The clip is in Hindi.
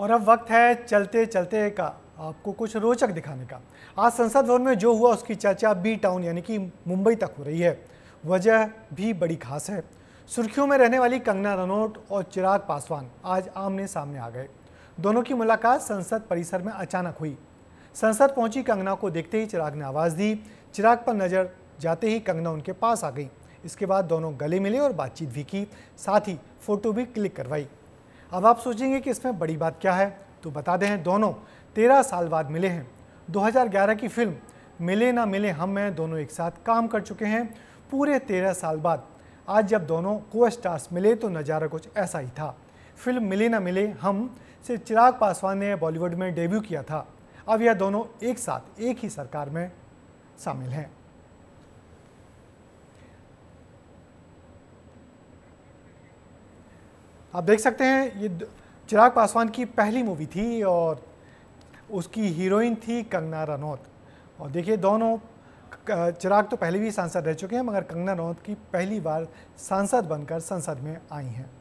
और अब वक्त है चलते चलते का आपको कुछ रोचक दिखाने का आज संसद भवन में जो हुआ उसकी चर्चा बी टाउन यानी कि मुंबई तक हो रही है वजह भी बड़ी खास है सुर्खियों में रहने वाली कंगना रनौट और चिराग पासवान आज आमने सामने आ गए दोनों की मुलाकात संसद परिसर में अचानक हुई संसद पहुंची कंगना को देखते ही चिराग ने आवाज़ दी चिराग पर नज़र जाते ही कंगना उनके पास आ गई इसके बाद दोनों गले मिले और बातचीत भी की साथ ही फोटो भी क्लिक करवाई अब आप सोचेंगे कि इसमें बड़ी बात क्या है तो बता दें दोनों तेरह साल बाद मिले हैं 2011 की फिल्म मिले ना मिले हम में दोनों एक साथ काम कर चुके हैं पूरे तेरह साल बाद आज जब दोनों को स्टार्स मिले तो नज़ारा कुछ ऐसा ही था फिल्म मिले ना मिले हम से चिराग पासवान ने बॉलीवुड में डेब्यू किया था अब यह दोनों एक साथ एक ही सरकार में शामिल हैं आप देख सकते हैं ये चिराग पासवान की पहली मूवी थी और उसकी हीरोइन थी कंगना रनौत और देखिए दोनों चिराग तो पहले भी सांसद रह चुके हैं मगर कंगना रनौत की पहली बार सांसद बनकर संसद में आई हैं